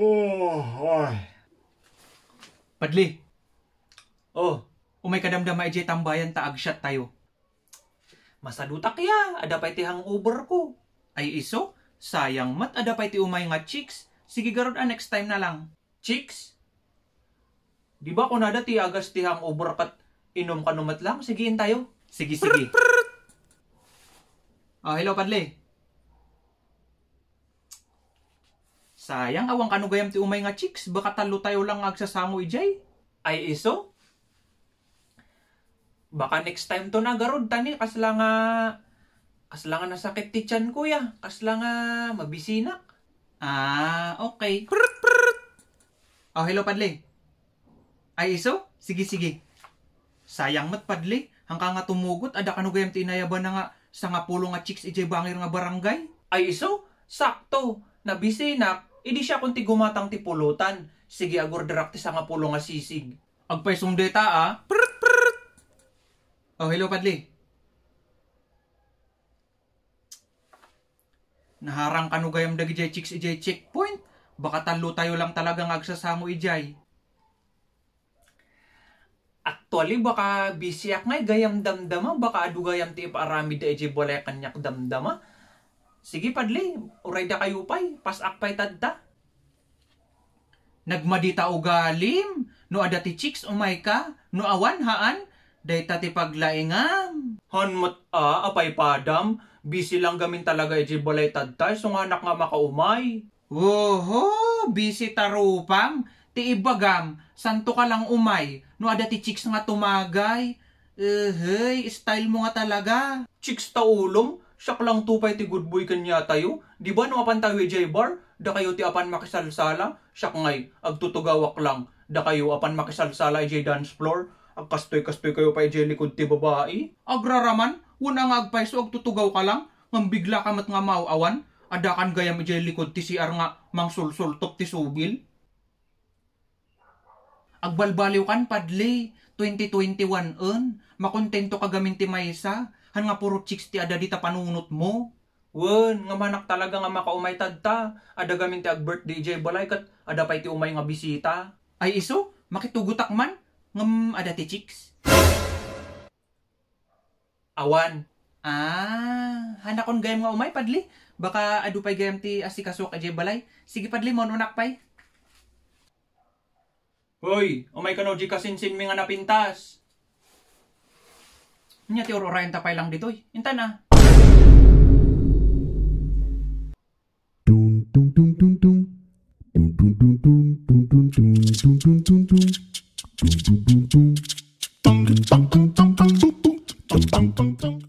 Oh, ay. Padli. Oh. Umay kadamdama ije tambayan ta agsyat tayo. Masadutak ya, ada pa iti hang Uber ko. Ay iso, sayang mat ada pa iti umay nga chicks. Sige garod a ah, next time na lang. Chicks? Di ba kung ti agas ti hang Uber kat inom kanumat lang? Sigiin tayo. Sige, sige. Ah, oh, hello, Padli. Sayang awang kanugayam ti umay nga chicks, baka talo tayo lang agsasango ijay. E Ay iso? Baka next time to na garod tani kasla nga kasla nga nasakit ti tiyan kuya, kasla nga mabisinak. Ah, okay. Prrrt, prrrt. Oh, hello padli. Ay iso? Sige, sige. Sayang mat padli, hangka nga tumugot ada kanugayam ti inayaban na nga sa nga pulo nga chicks ijay e bangir nga barangay. Ay iso? Sakto, nabisinak, Idi siya kunti gumatang ti pulutan. Sige agor darak ti sanga pulo nga sisig. Agpaisong deta ah. Prrt, prrt. Oh, hello Padli. Naharang kanugayam dagi jay chicks ijay checkpoint. Baka talo tayo lang talaga ng agsasamo ijay. Actually, baka bisiak ngay gayam damdama, baka adugayam ti iparami da ijay bolay kanyak damdama Sige padli, uray da kayo pay, pasak pay tadda. Nagmadita galim, no ada ti chicks umay ka, no awan haan, day ti paglaingam. Han mat a, apay padam, busy lang gamin talaga e iti balay tadda, so nga anak nga makaumay. Woho, busy tarupam, ibagam, santo ka lang umay, no ada ti chicks nga tumagay. hey, style mo nga talaga. Chicks taulong, siya lang tupay ti good boy kanya tayo. Di ba napapantawi jay bar? Da kayo ti apan makisalsala? Siya ngay, agtutugawak lang. Da kayo apan makisalsala jay dance floor? Agkastoy-kastoy kayo pa jay likod ti babae? Agraraman, una nga agpaiso agtutugaw ka lang? Ngam bigla ka mat nga mauawan? Adakan gayam jay likod ti CR nga mang sulsultop ti subil? Agbalbaliw kan padlay, 2021 un, makontento ka gamin ti maysa, Han nga puro chicks ti adadita panunot mo. Wen, nga manak talaga nga makaumay tadta. Ada gamin ti ag birthday jay balay kat ada pay ti umay nga bisita. Ay iso, makitugutak man ngam ada ti chicks. Awan. Ah, hanakon gayam nga umay padli. Baka adupay pay gayam ti asikasok ajay balay. Sige padli mo nunak pay. Hoy, umay ka no, di kasinsin mi nga napintas. Nya ti oro renta pa lang ditoy. Inta na. Tung tung tung tung tung. Tung tung tung tung tung tung tung tung tung tung tung. Tung tung tung tung. Tung tung tung tung tung tung tung tung tung tung.